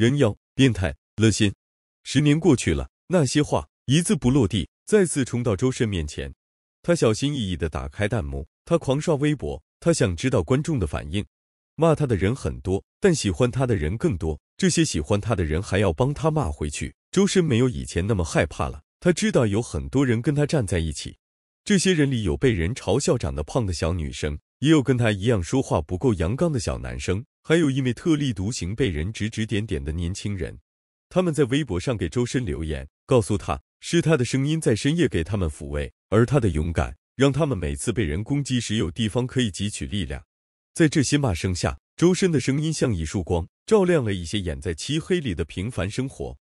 人妖变态，恶心！十年过去了，那些话一字不落地再次冲到周深面前。他小心翼翼地打开弹幕，他狂刷微博，他想知道观众的反应。骂他的人很多，但喜欢他的人更多。这些喜欢他的人还要帮他骂回去。周深没有以前那么害怕了，他知道有很多人跟他站在一起。这些人里有被人嘲笑长得胖的小女生。也有跟他一样说话不够阳刚的小男生，还有一为特立独行、被人指指点点的年轻人。他们在微博上给周深留言，告诉他，是他的声音在深夜给他们抚慰，而他的勇敢让他们每次被人攻击时有地方可以汲取力量。在这些骂声下，周深的声音像一束光，照亮了一些掩在漆黑里的平凡生活。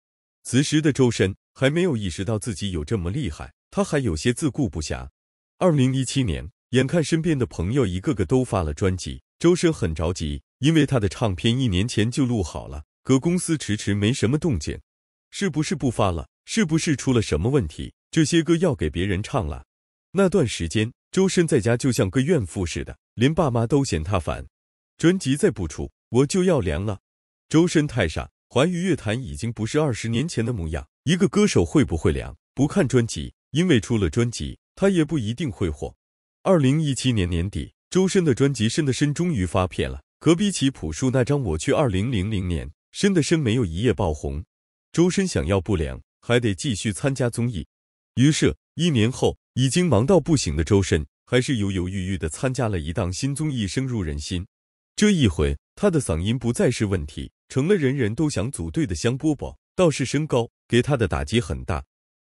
此时的周深还没有意识到自己有这么厉害，他还有些自顾不暇。二零一七年。眼看身边的朋友一个个都发了专辑，周深很着急，因为他的唱片一年前就录好了，可公司迟迟没什么动静，是不是不发了？是不是出了什么问题？这些歌要给别人唱了。那段时间，周深在家就像个怨妇似的，连爸妈都嫌他烦。专辑再不出，我就要凉了。周深太傻，华语乐坛已经不是二十年前的模样，一个歌手会不会凉，不看专辑，因为出了专辑，他也不一定会火。二零一七年年底，周深的专辑《深的深》终于发片了。隔壁起朴树那张《我去二零零零年》，《深的深》没有一夜爆红。周深想要不良，还得继续参加综艺。于是，一年后，已经忙到不行的周深，还是犹犹豫豫的参加了一档新综艺《深入人心》。这一回，他的嗓音不再是问题，成了人人都想组队的香饽饽。倒是身高给他的打击很大。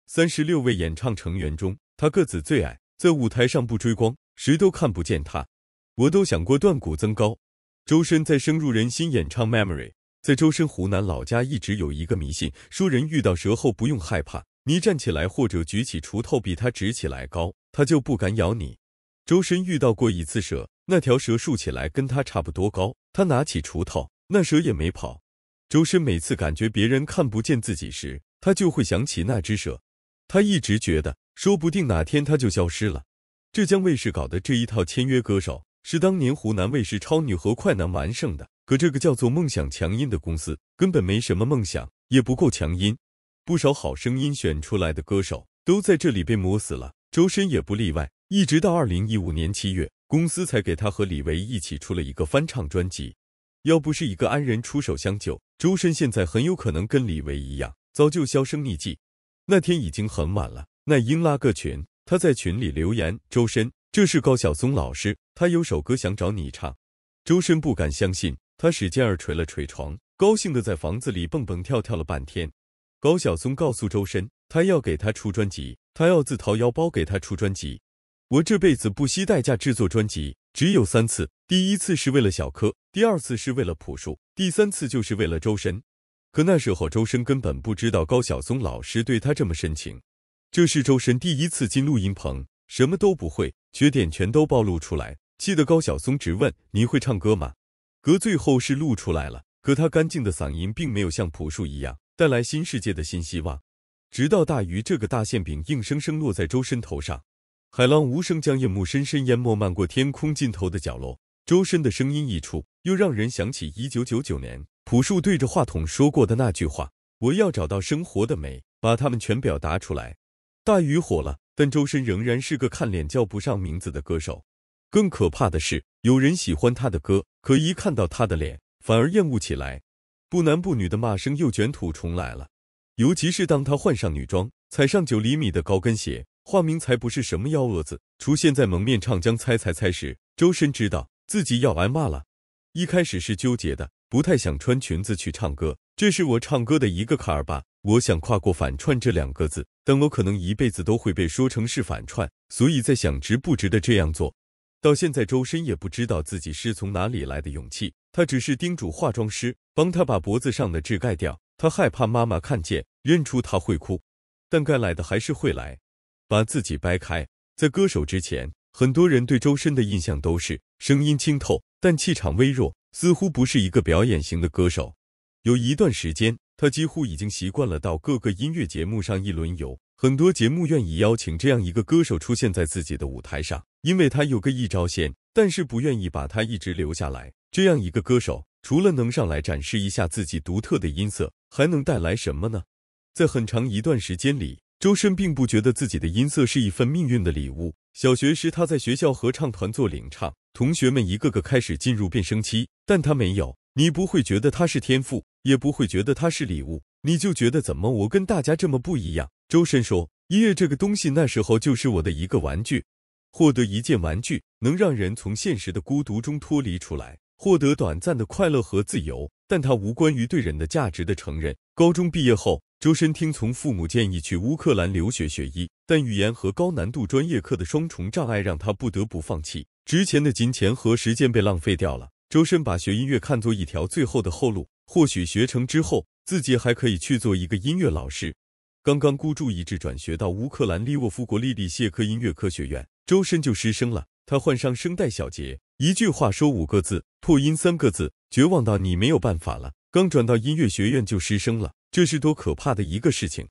三十六位演唱成员中，他个子最矮。在舞台上不追光，谁都看不见他。我都想过断骨增高。周深在深入人心演唱《Memory》。在周深湖南老家，一直有一个迷信，说人遇到蛇后不用害怕，你站起来或者举起锄头比它直起来高，它就不敢咬你。周深遇到过一次蛇，那条蛇竖起来跟他差不多高，他拿起锄头，那蛇也没跑。周深每次感觉别人看不见自己时，他就会想起那只蛇。他一直觉得。说不定哪天他就消失了。浙江卫视搞的这一套签约歌手，是当年湖南卫视《超女》和《快男》完胜的。可这个叫做“梦想强音”的公司，根本没什么梦想，也不够强音。不少《好声音》选出来的歌手，都在这里被磨死了，周深也不例外。一直到二零一五年七月，公司才给他和李维一起出了一个翻唱专辑。要不是一个安人出手相救，周深现在很有可能跟李维一样，早就销声匿迹。那天已经很晚了。那英拉个群，他在群里留言：“周深，这是高晓松老师，他有首歌想找你唱。”周深不敢相信，他使劲儿捶了捶床，高兴的在房子里蹦蹦跳跳了半天。高晓松告诉周深，他要给他出专辑，他要自掏腰包给他出专辑。我这辈子不惜代价制作专辑，只有三次，第一次是为了小柯，第二次是为了朴树，第三次就是为了周深。可那时候周深根本不知道高晓松老师对他这么深情。这是周深第一次进录音棚，什么都不会，缺点全都暴露出来，气得高晓松直问：“你会唱歌吗？”歌最后是录出来了，可他干净的嗓音并没有像朴树一样带来新世界的新希望。直到大鱼这个大馅饼硬生生落在周深头上，海浪无声将夜幕深深淹没，漫过天空尽头的角落，周深的声音一出，又让人想起一九九九年朴树对着话筒说过的那句话：“我要找到生活的美，把它们全表达出来。”大雨火了，但周深仍然是个看脸叫不上名字的歌手。更可怕的是，有人喜欢他的歌，可一看到他的脸，反而厌恶起来。不男不女的骂声又卷土重来了。尤其是当他换上女装，踩上九厘米的高跟鞋，化名才不是什么幺蛾子。出现在蒙面唱将猜猜猜时，周深知道自己要挨骂了。一开始是纠结的，不太想穿裙子去唱歌，这是我唱歌的一个坎儿吧。我想跨过“反串”这两个字，但我可能一辈子都会被说成是反串，所以在想值不值得这样做。到现在，周深也不知道自己是从哪里来的勇气。他只是叮嘱化妆师帮他把脖子上的痣盖掉，他害怕妈妈看见认出他会哭。但该来的还是会来，把自己掰开。在歌手之前，很多人对周深的印象都是声音清透，但气场微弱，似乎不是一个表演型的歌手。有一段时间。他几乎已经习惯了到各个音乐节目上一轮游，很多节目愿意邀请这样一个歌手出现在自己的舞台上，因为他有个一招鲜，但是不愿意把他一直留下来。这样一个歌手，除了能上来展示一下自己独特的音色，还能带来什么呢？在很长一段时间里，周深并不觉得自己的音色是一份命运的礼物。小学时，他在学校合唱团做领唱，同学们一个个开始进入变声期，但他没有。你不会觉得他是天赋，也不会觉得他是礼物，你就觉得怎么我跟大家这么不一样？周深说：“音乐这个东西，那时候就是我的一个玩具。获得一件玩具，能让人从现实的孤独中脱离出来，获得短暂的快乐和自由。但它无关于对人的价值的承认。高中毕业后，周深听从父母建议去乌克兰留学学医，但语言和高难度专业课的双重障碍让他不得不放弃。值钱的金钱和时间被浪费掉了。”周深把学音乐看作一条最后的后路，或许学成之后自己还可以去做一个音乐老师。刚刚孤注一掷转学到乌克兰利沃夫国立利谢科音乐科学院，周深就失声了。他换上声带小结，一句话说五个字，破音三个字，绝望到你没有办法了。刚转到音乐学院就失声了，这是多可怕的一个事情！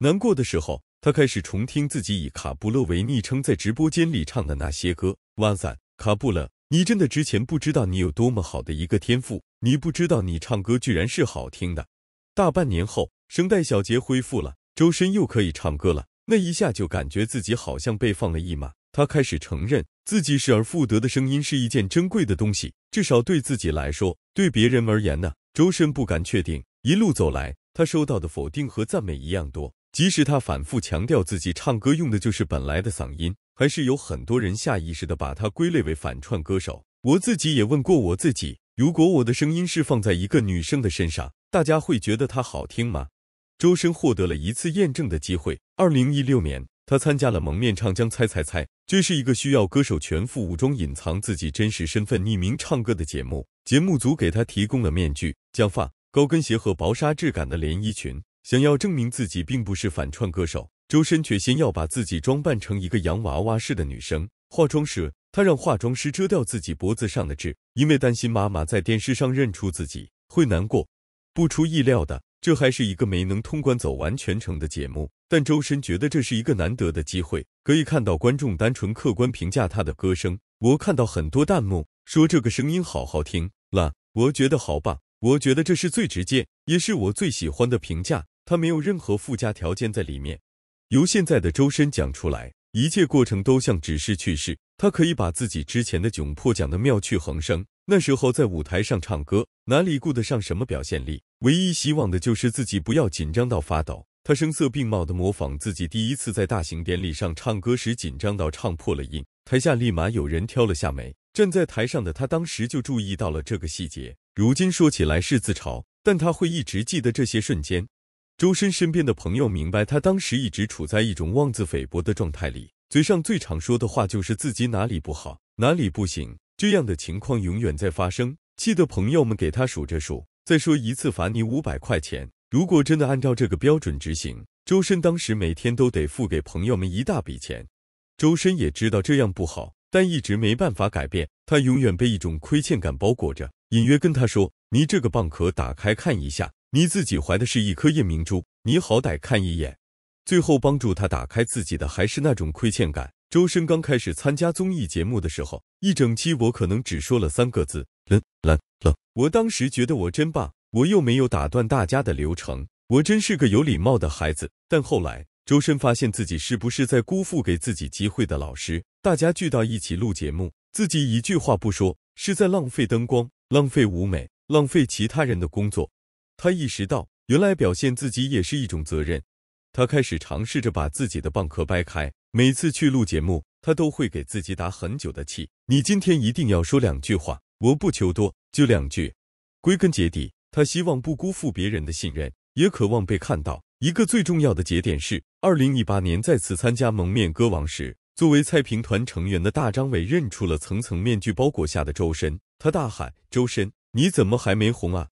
难过的时候，他开始重听自己以卡布勒为昵称在直播间里唱的那些歌。哇塞，卡布勒。你真的之前不知道你有多么好的一个天赋，你不知道你唱歌居然是好听的。大半年后，声带小结恢复了，周深又可以唱歌了。那一下就感觉自己好像被放了一马。他开始承认自己失而复得的声音是一件珍贵的东西，至少对自己来说。对别人而言呢？周深不敢确定。一路走来，他收到的否定和赞美一样多，即使他反复强调自己唱歌用的就是本来的嗓音。还是有很多人下意识的把他归类为反串歌手。我自己也问过我自己，如果我的声音是放在一个女生的身上，大家会觉得她好听吗？周深获得了一次验证的机会。二零一六年，他参加了《蒙面唱将猜猜猜》，这是一个需要歌手全副武装、隐藏自己真实身份、匿名唱歌的节目。节目组给他提供了面具、假发、高跟鞋和薄纱质感的连衣裙，想要证明自己并不是反串歌手。周深决心要把自己装扮成一个洋娃娃似的女生。化妆时，他让化妆师遮掉自己脖子上的痣，因为担心妈妈在电视上认出自己会难过。不出意料的，这还是一个没能通关走完全程的节目。但周深觉得这是一个难得的机会，可以看到观众单纯客观评价他的歌声。我看到很多弹幕说这个声音好好听了，我觉得好棒，我觉得这是最直接也是我最喜欢的评价，他没有任何附加条件在里面。由现在的周深讲出来，一切过程都像只是趣事。他可以把自己之前的窘迫讲得妙趣横生。那时候在舞台上唱歌，哪里顾得上什么表现力？唯一希望的就是自己不要紧张到发抖。他声色并茂的模仿自己第一次在大型典礼上唱歌时紧张到唱破了音，台下立马有人挑了下眉。站在台上的他当时就注意到了这个细节。如今说起来是自嘲，但他会一直记得这些瞬间。周深身边的朋友明白，他当时一直处在一种妄自菲薄的状态里，嘴上最常说的话就是自己哪里不好，哪里不行。这样的情况永远在发生，气得朋友们给他数着数，再说一次罚你五百块钱。如果真的按照这个标准执行，周深当时每天都得付给朋友们一大笔钱。周深也知道这样不好，但一直没办法改变，他永远被一种亏欠感包裹着。隐约跟他说：“你这个蚌壳打开看一下。”你自己怀的是一颗夜明珠，你好歹看一眼。最后帮助他打开自己的还是那种亏欠感。周深刚开始参加综艺节目的时候，一整期我可能只说了三个字：冷、冷、冷。我当时觉得我真棒，我又没有打断大家的流程，我真是个有礼貌的孩子。但后来，周深发现自己是不是在辜负给自己机会的老师？大家聚到一起录节目，自己一句话不说，是在浪费灯光、浪费舞美、浪费其他人的工作。他意识到，原来表现自己也是一种责任。他开始尝试着把自己的蚌壳掰开。每次去录节目，他都会给自己打很久的气。你今天一定要说两句话，我不求多，就两句。归根结底，他希望不辜负别人的信任，也渴望被看到。一个最重要的节点是，二零一八年再次参加《蒙面歌王》时，作为蔡平团成员的大张伟认出了层层面具包裹下的周深，他大喊：“周深，你怎么还没红啊？”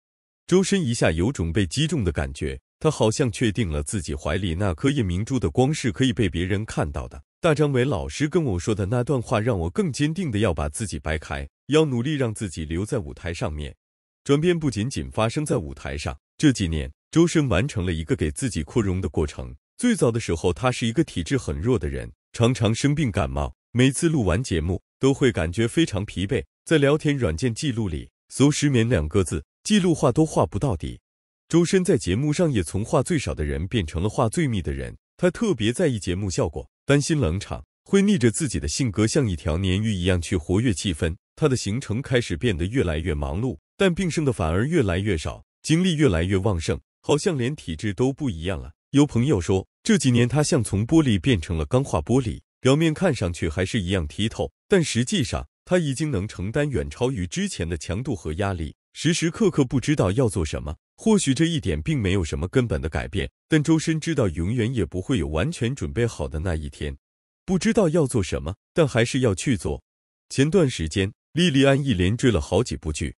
周深一下有种被击中的感觉，他好像确定了自己怀里那颗夜明珠的光是可以被别人看到的。大张伟老师跟我说的那段话，让我更坚定的要把自己掰开，要努力让自己留在舞台上面。转变不仅仅发生在舞台上，这几年，周深完成了一个给自己扩容的过程。最早的时候，他是一个体质很弱的人，常常生病感冒，每次录完节目都会感觉非常疲惫。在聊天软件记录里搜“失眠”两个字。记录画都画不到底，周深在节目上也从画最少的人变成了画最密的人。他特别在意节目效果，担心冷场会逆着自己的性格，像一条鲶鱼一样去活跃气氛。他的行程开始变得越来越忙碌，但病生的反而越来越少，精力越来越旺盛，好像连体质都不一样了。有朋友说，这几年他像从玻璃变成了钢化玻璃，表面看上去还是一样剔透，但实际上他已经能承担远超于之前的强度和压力。时时刻刻不知道要做什么，或许这一点并没有什么根本的改变，但周深知道永远也不会有完全准备好的那一天。不知道要做什么，但还是要去做。前段时间，莉莉安一连追了好几部剧，《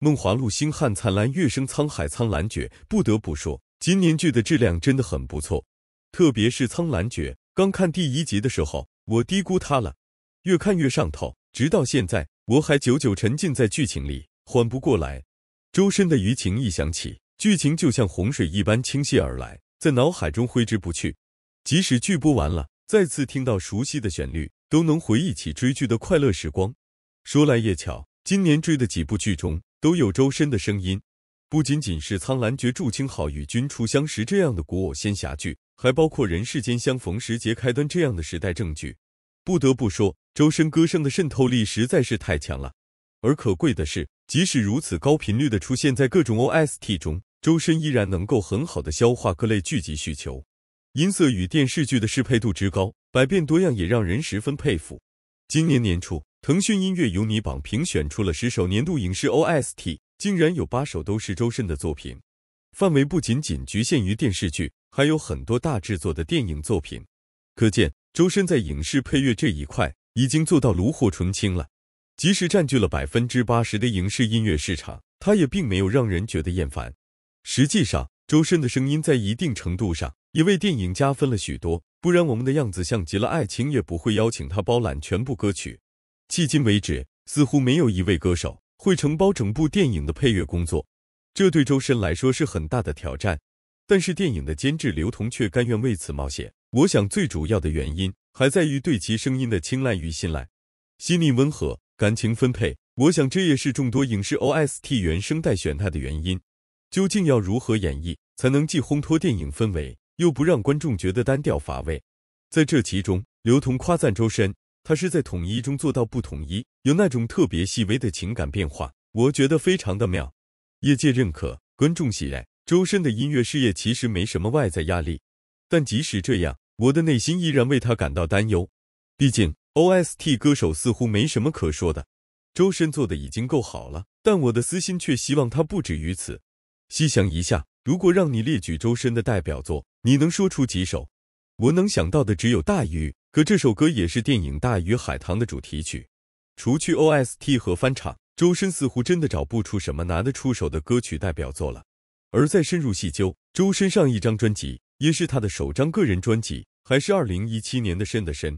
梦华录》《星汉灿烂》《月升沧海》《苍兰诀》。不得不说，今年剧的质量真的很不错，特别是《苍兰诀》，刚看第一集的时候，我低估它了，越看越上头，直到现在，我还久久沉浸在剧情里。缓不过来，周深的余情一响起，剧情就像洪水一般倾泻而来，在脑海中挥之不去。即使剧播完了，再次听到熟悉的旋律，都能回忆起追剧的快乐时光。说来也巧，今年追的几部剧中都有周深的声音，不仅仅是《苍兰诀》《祝卿好》《与君初相识》这样的古偶仙侠剧，还包括《人世间》《相逢时节》开端这样的时代正剧。不得不说，周深歌声的渗透力实在是太强了，而可贵的是。即使如此高频率的出现在各种 OST 中，周深依然能够很好的消化各类剧集需求，音色与电视剧的适配度之高，百变多样也让人十分佩服。今年年初，腾讯音乐尤你榜评选出了十首年度影视 OST，竟然有八首都是周深的作品。范围不仅仅局限于电视剧，还有很多大制作的电影作品，可见周深在影视配乐这一块已经做到炉火纯青了。即使占据了百分之八十的影视音乐市场，他也并没有让人觉得厌烦。实际上，周深的声音在一定程度上也为电影加分了许多。不然，我们的样子像极了爱情，也不会邀请他包揽全部歌曲。迄今为止，似乎没有一位歌手会承包整部电影的配乐工作，这对周深来说是很大的挑战。但是，电影的监制刘同却甘愿为此冒险。我想，最主要的原因还在于对其声音的青睐与信赖，细腻温和。感情分配，我想这也是众多影视 OST 原声带选它的原因。究竟要如何演绎，才能既烘托电影氛围，又不让观众觉得单调乏味？在这其中，刘同夸赞周深，他是在统一中做到不统一，有那种特别细微的情感变化，我觉得非常的妙。业界认可，观众喜爱，周深的音乐事业其实没什么外在压力，但即使这样，我的内心依然为他感到担忧，毕竟。OST 歌手似乎没什么可说的，周深做的已经够好了，但我的私心却希望他不止于此。细想一下，如果让你列举周深的代表作，你能说出几首？我能想到的只有《大鱼》，可这首歌也是电影《大鱼海棠》的主题曲。除去 OST 和翻唱，周深似乎真的找不出什么拿得出手的歌曲代表作了。而再深入细究，周深上一张专辑，也是他的首张个人专辑，还是2017年的《深的深》。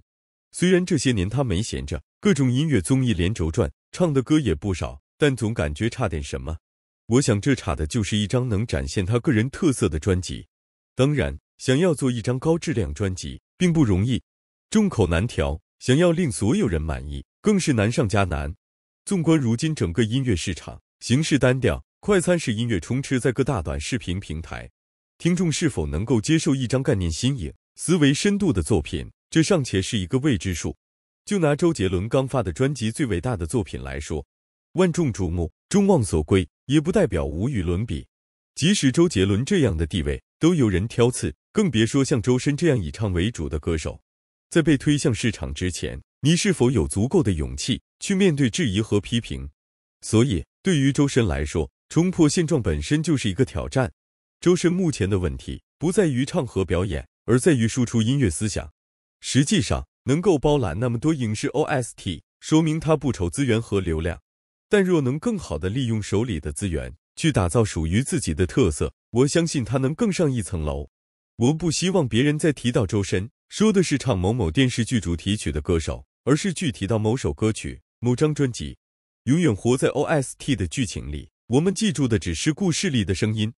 虽然这些年他没闲着，各种音乐综艺连轴转，唱的歌也不少，但总感觉差点什么。我想这差的就是一张能展现他个人特色的专辑。当然，想要做一张高质量专辑并不容易，众口难调，想要令所有人满意更是难上加难。纵观如今整个音乐市场，形式单调，快餐式音乐充斥在各大短视频平台，听众是否能够接受一张概念新颖、思维深度的作品？这尚且是一个未知数。就拿周杰伦刚发的专辑《最伟大的作品》来说，万众瞩目、众望所归，也不代表无与伦比。即使周杰伦这样的地位都有人挑刺，更别说像周深这样以唱为主的歌手，在被推向市场之前，你是否有足够的勇气去面对质疑和批评？所以，对于周深来说，冲破现状本身就是一个挑战。周深目前的问题不在于唱和表演，而在于输出音乐思想。实际上，能够包揽那么多影视 OST，说明他不愁资源和流量。但若能更好的利用手里的资源，去打造属于自己的特色，我相信他能更上一层楼。我不希望别人再提到周深，说的是唱某某电视剧主题曲的歌手，而是具体到某首歌曲、某张专辑。永远活在 OST 的剧情里，我们记住的只是故事里的声音。